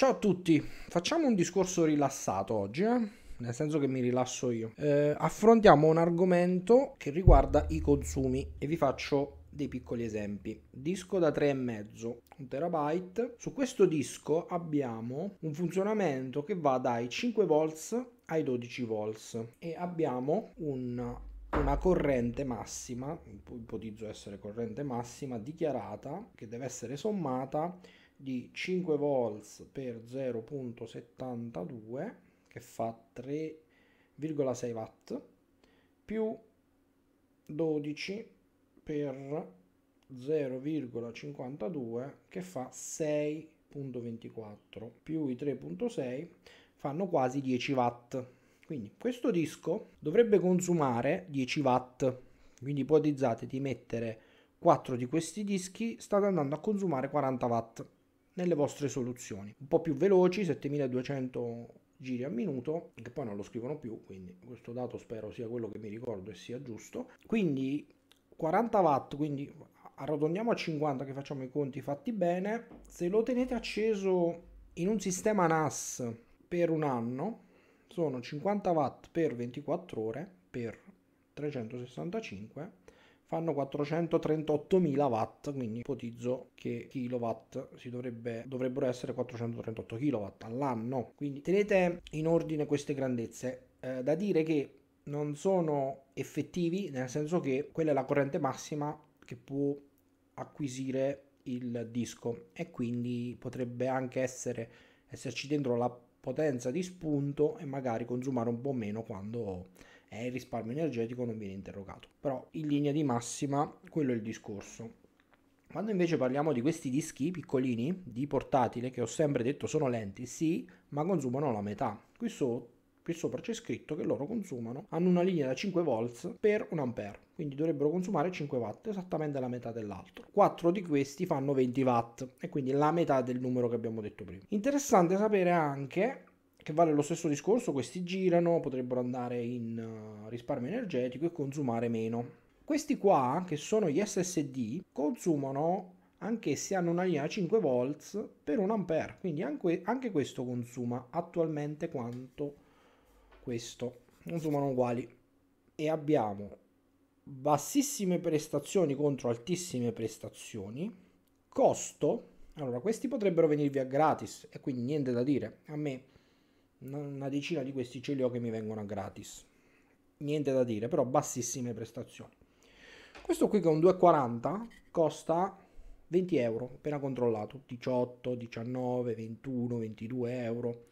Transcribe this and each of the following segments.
Ciao a tutti, facciamo un discorso rilassato oggi, eh? nel senso che mi rilasso io. Eh, affrontiamo un argomento che riguarda i consumi e vi faccio dei piccoli esempi. Disco da 3,5, 1 terabyte. Su questo disco abbiamo un funzionamento che va dai 5 volts ai 12 volts e abbiamo un una corrente massima, ipotizzo essere corrente massima, dichiarata, che deve essere sommata di 5 volts per 0.72 che fa 3,6 watt più 12 per 0,52 che fa 6.24 più i 3.6 fanno quasi 10 watt quindi questo disco dovrebbe consumare 10 watt quindi ipotizzate di mettere 4 di questi dischi state andando a consumare 40 watt nelle vostre soluzioni. Un po' più veloci, 7200 giri al minuto, che poi non lo scrivono più, quindi questo dato spero sia quello che mi ricordo e sia giusto. Quindi 40 watt, quindi arrotondiamo a 50 che facciamo i conti fatti bene, se lo tenete acceso in un sistema NAS per un anno, sono 50 watt per 24 ore per 365 fanno 438.000 watt, quindi ipotizzo che kilowatt si dovrebbe, dovrebbero essere 438 kilowatt all'anno. Quindi tenete in ordine queste grandezze. Eh, da dire che non sono effettivi, nel senso che quella è la corrente massima che può acquisire il disco e quindi potrebbe anche essere esserci dentro la potenza di spunto e magari consumare un po' meno quando e il risparmio energetico non viene interrogato. Però in linea di massima quello è il discorso. Quando invece parliamo di questi dischi piccolini di portatile che ho sempre detto sono lenti, sì, ma consumano la metà. Qui sotto qui sopra c'è scritto che loro consumano, hanno una linea da 5 volts per 1 ampere, quindi dovrebbero consumare 5 watt, esattamente la metà dell'altro. 4 di questi fanno 20 watt e quindi la metà del numero che abbiamo detto prima. Interessante sapere anche che vale lo stesso discorso, questi girano, potrebbero andare in eh, risparmio energetico e consumare meno. Questi qua, che sono gli SSD, consumano anche se hanno una linea 5 v per 1 a quindi anche, anche questo consuma attualmente quanto questo, consumano uguali. E abbiamo bassissime prestazioni contro altissime prestazioni, costo, allora questi potrebbero venirvi a gratis e quindi niente da dire, a me una decina di questi ce li ho che mi vengono a gratis. Niente da dire, però bassissime prestazioni. Questo qui che è un 2,40 costa 20 euro, appena controllato, 18, 19, 21, 22 euro,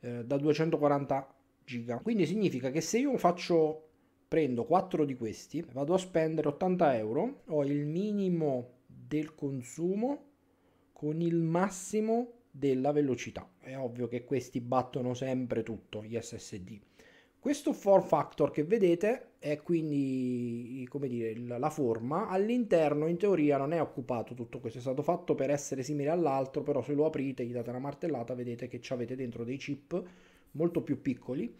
eh, da 240 giga. Quindi significa che se io faccio, prendo 4 di questi, vado a spendere 80 euro, ho il minimo del consumo con il massimo della velocità. È ovvio che questi battono sempre tutto, gli SSD. Questo form factor che vedete è quindi come dire, la forma, all'interno in teoria non è occupato tutto questo, è stato fatto per essere simile all'altro, però se lo aprite e gli date una martellata vedete che ci avete dentro dei chip molto più piccoli.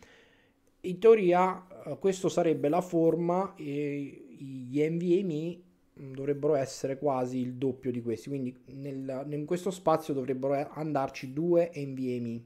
In teoria eh, questa sarebbe la forma e eh, gli NVMe dovrebbero essere quasi il doppio di questi, quindi nel, in questo spazio dovrebbero eh, andarci due NVMe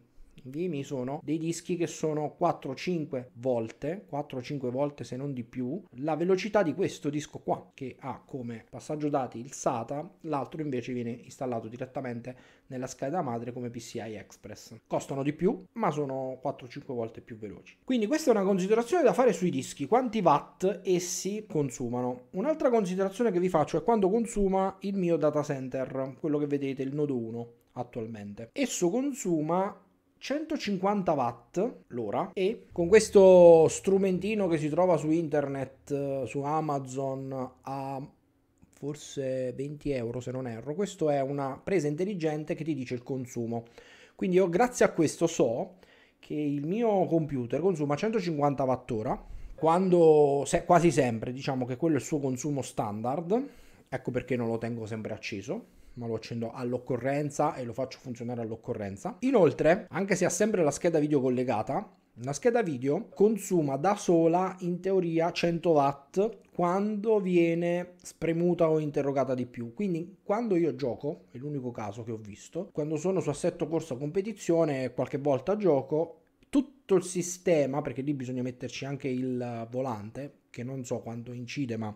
VMI sono dei dischi che sono 4-5 volte, 4-5 volte se non di più, la velocità di questo disco qua, che ha come passaggio dati il SATA, l'altro invece viene installato direttamente nella scheda madre come PCI Express. Costano di più, ma sono 4-5 volte più veloci. Quindi questa è una considerazione da fare sui dischi, quanti watt essi consumano. Un'altra considerazione che vi faccio è quanto consuma il mio data center, quello che vedete, il nodo 1 attualmente. Esso consuma 150 watt l'ora e con questo strumentino che si trova su internet, eh, su Amazon a forse 20 euro se non erro, questo è una presa intelligente che ti dice il consumo. Quindi io grazie a questo so che il mio computer consuma 150 watt ora quando se, quasi sempre diciamo che quello è il suo consumo standard, ecco perché non lo tengo sempre acceso ma lo accendo all'occorrenza e lo faccio funzionare all'occorrenza. Inoltre, anche se ha sempre la scheda video collegata, la scheda video consuma da sola in teoria 100 watt quando viene spremuta o interrogata di più. Quindi quando io gioco, è l'unico caso che ho visto, quando sono su assetto corsa competizione, qualche volta gioco, tutto il sistema, perché lì bisogna metterci anche il volante, che non so quanto incide, ma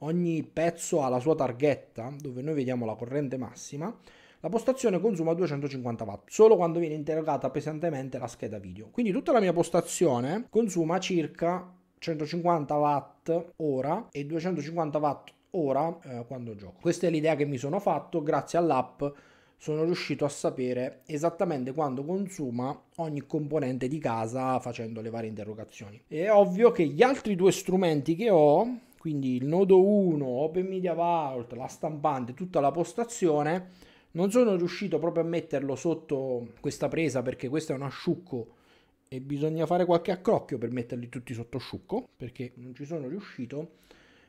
ogni pezzo ha la sua targhetta, dove noi vediamo la corrente massima, la postazione consuma 250 watt, solo quando viene interrogata pesantemente la scheda video. Quindi tutta la mia postazione consuma circa 150 watt ora e 250 watt ora eh, quando gioco. Questa è l'idea che mi sono fatto grazie all'app sono riuscito a sapere esattamente quanto consuma ogni componente di casa facendo le varie interrogazioni. È ovvio che gli altri due strumenti che ho quindi il nodo 1, Open Media Vault, la stampante, tutta la postazione, non sono riuscito proprio a metterlo sotto questa presa perché questo è un asciucco e bisogna fare qualche accrocchio per metterli tutti sotto asciucco perché non ci sono riuscito,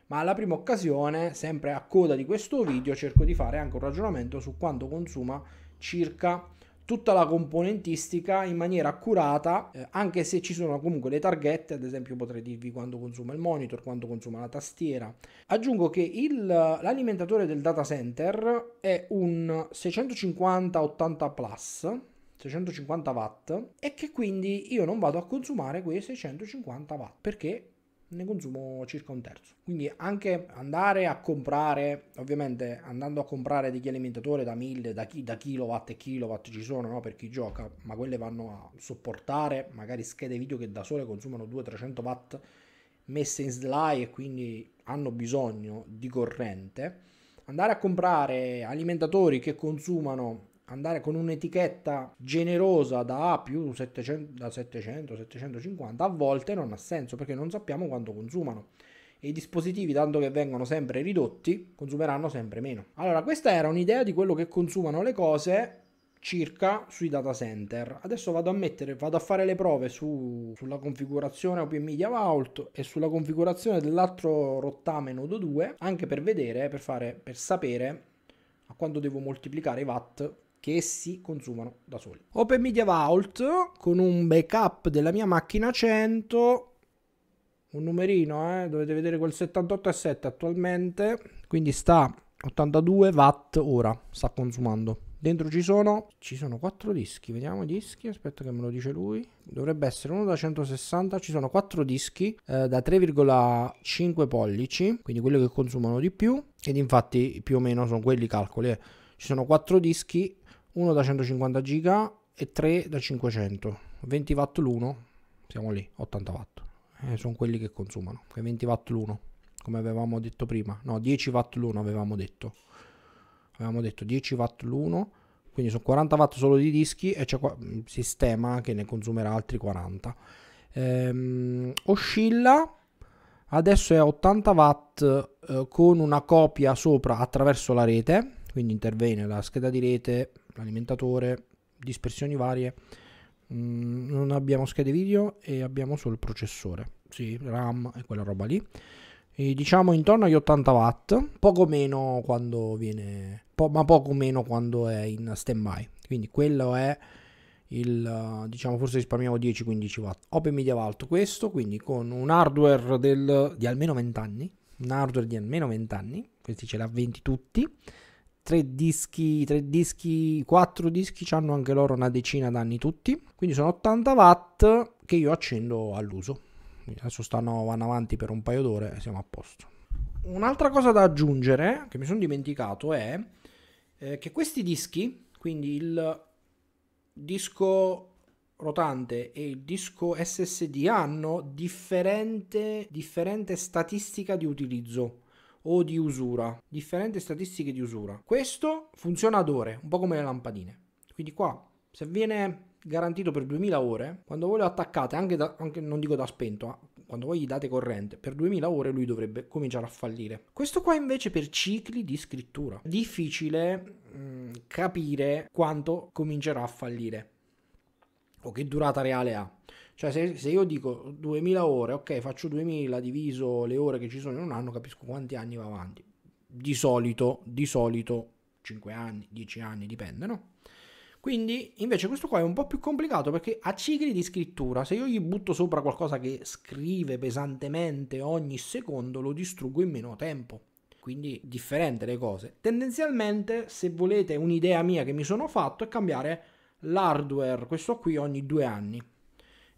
ma alla prima occasione, sempre a coda di questo video, cerco di fare anche un ragionamento su quanto consuma circa tutta la componentistica in maniera accurata, eh, anche se ci sono comunque le targhette, ad esempio potrei dirvi quando consuma il monitor, quando consuma la tastiera. Aggiungo che il, l'alimentatore del data center è un 650-80 Plus, 650 watt e che quindi io non vado a consumare quei 650 watt perché ne consumo circa un terzo. Quindi anche andare a comprare, ovviamente andando a comprare degli alimentatori da 1000, da, chi, da kilowatt e kilowatt ci sono no? per chi gioca, ma quelle vanno a sopportare magari schede video che da sole consumano 200-300 watt messe in slide e quindi hanno bisogno di corrente. Andare a comprare alimentatori che consumano andare con un'etichetta generosa da A più 700, da 700, 750 a volte non ha senso perché non sappiamo quanto consumano. E I dispositivi, tanto che vengono sempre ridotti, consumeranno sempre meno. Allora, questa era un'idea di quello che consumano le cose circa sui data center. Adesso vado a mettere, vado a fare le prove su, sulla configurazione OP Media Vault e sulla configurazione dell'altro rottame Nodo 2, anche per vedere, per, fare, per sapere a quanto devo moltiplicare i watt che si consumano da soli. Open Media Vault con un backup della mia macchina 100 un numerino, eh? dovete vedere quel 78,7 attualmente, quindi sta 82 watt ora, sta consumando. Dentro ci sono, ci sono 4 dischi, vediamo i dischi, aspetta che me lo dice lui. Dovrebbe essere uno da 160, ci sono 4 dischi eh, da 3,5 pollici, quindi quelli che consumano di più, ed infatti più o meno sono quelli i calcoli. Eh. Ci sono 4 dischi uno da 150 giga e 3 da 500 20 watt l'uno siamo lì 80 watt eh, sono quelli che consumano 20 watt l'uno come avevamo detto prima no 10 watt l'uno avevamo detto avevamo detto 10 watt l'uno quindi sono 40 watt solo di dischi e c'è un mm, sistema che ne consumerà altri 40 ehm, oscilla adesso è a 80 watt eh, con una copia sopra attraverso la rete quindi interviene la scheda di rete l'alimentatore, dispersioni varie. Mm, non abbiamo schede video e abbiamo solo il processore, sì, RAM e quella roba lì. E diciamo intorno agli 80 watt, poco meno quando viene, po- ma poco meno quando è in standby. Quindi quello è il, diciamo forse risparmiamo 10-15 watt. Open Media Vault questo, quindi con un hardware del, di almeno 20 anni, un hardware di almeno 20 anni, questi ce l'ha 20 tutti tre dischi, tre dischi, quattro dischi hanno anche loro una decina d'anni tutti, quindi sono 80 watt che io accendo all'uso. Adesso stanno, vanno avanti per un paio d'ore e siamo a posto. Un'altra cosa da aggiungere che mi sono dimenticato è eh, che questi dischi, quindi il disco rotante e il disco SSD hanno differente, differente statistica di utilizzo o di usura, differenti statistiche di usura. Questo funziona ad ore, un po' come le lampadine. Quindi qua, se viene garantito per 2000 ore, quando voi lo attaccate, anche, da, anche non dico da spento, ma quando voi gli date corrente, per 2000 ore lui dovrebbe cominciare a fallire. Questo qua invece per cicli di scrittura. Difficile mh, mm, capire quanto comincerà a fallire o che durata reale ha. Cioè se, se, io dico 2000 ore, ok, faccio 2000 diviso le ore che ci sono in un anno, capisco quanti anni va avanti. Di solito, di solito 5 anni, 10 anni, dipende, no? Quindi invece questo qua è un po' più complicato perché ha cicli di scrittura, se io gli butto sopra qualcosa che scrive pesantemente ogni secondo lo distruggo in meno tempo. Quindi differente le cose. Tendenzialmente se volete un'idea mia che mi sono fatto è cambiare l'hardware, questo qui ogni due anni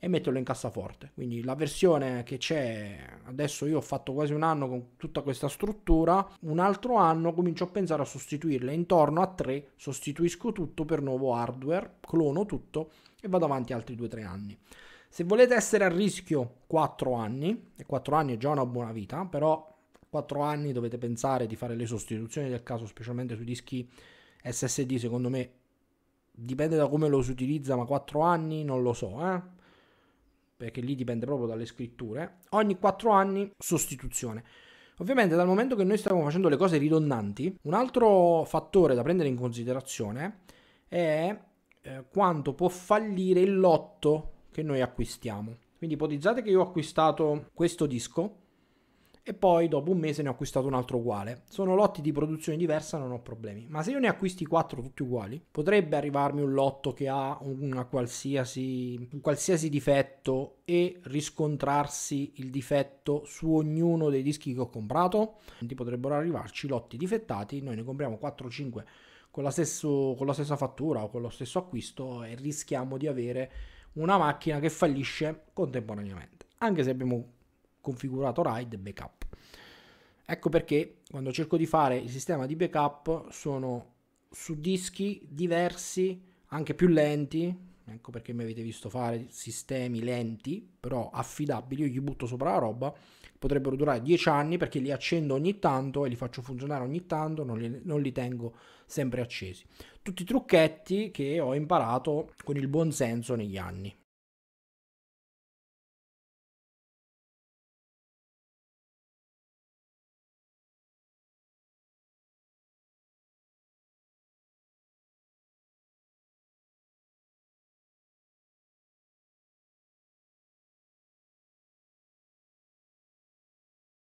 e metterlo in cassaforte. Quindi la versione che c'è adesso io ho fatto quasi un anno con tutta questa struttura, un altro anno comincio a pensare a sostituirla intorno a tre sostituisco tutto per nuovo hardware, clono tutto e vado avanti altri 2-3 anni. Se volete essere a rischio 4 anni, e 4 anni è già una buona vita, però 4 anni dovete pensare di fare le sostituzioni del caso, specialmente sui dischi SSD, secondo me dipende da come lo si utilizza, ma 4 anni non lo so, eh perché lì dipende proprio dalle scritture, ogni 4 anni sostituzione. Ovviamente dal momento che noi stiamo facendo le cose ridondanti, un altro fattore da prendere in considerazione è eh, quanto può fallire il lotto che noi acquistiamo. Quindi ipotizzate che io ho acquistato questo disco e poi dopo un mese ne ho acquistato un altro uguale. Sono lotti di produzione diversa, non ho problemi. Ma se io ne acquisti 4 tutti uguali, potrebbe arrivarmi un lotto che ha qualsiasi, un qualsiasi difetto e riscontrarsi il difetto su ognuno dei dischi che ho comprato. Quindi potrebbero arrivarci lotti difettati, noi ne compriamo 4 o 5 con la, stesso, con la stessa fattura o con lo stesso acquisto e rischiamo di avere una macchina che fallisce contemporaneamente. Anche se abbiamo configurato ride backup. Ecco perché quando cerco di fare il sistema di backup sono su dischi diversi, anche più lenti, ecco perché mi avete visto fare sistemi lenti, però affidabili, io gli butto sopra la roba, potrebbero durare 10 anni perché li accendo ogni tanto e li faccio funzionare ogni tanto, non li, non li tengo sempre accesi. Tutti i trucchetti che ho imparato con il buon senso negli anni.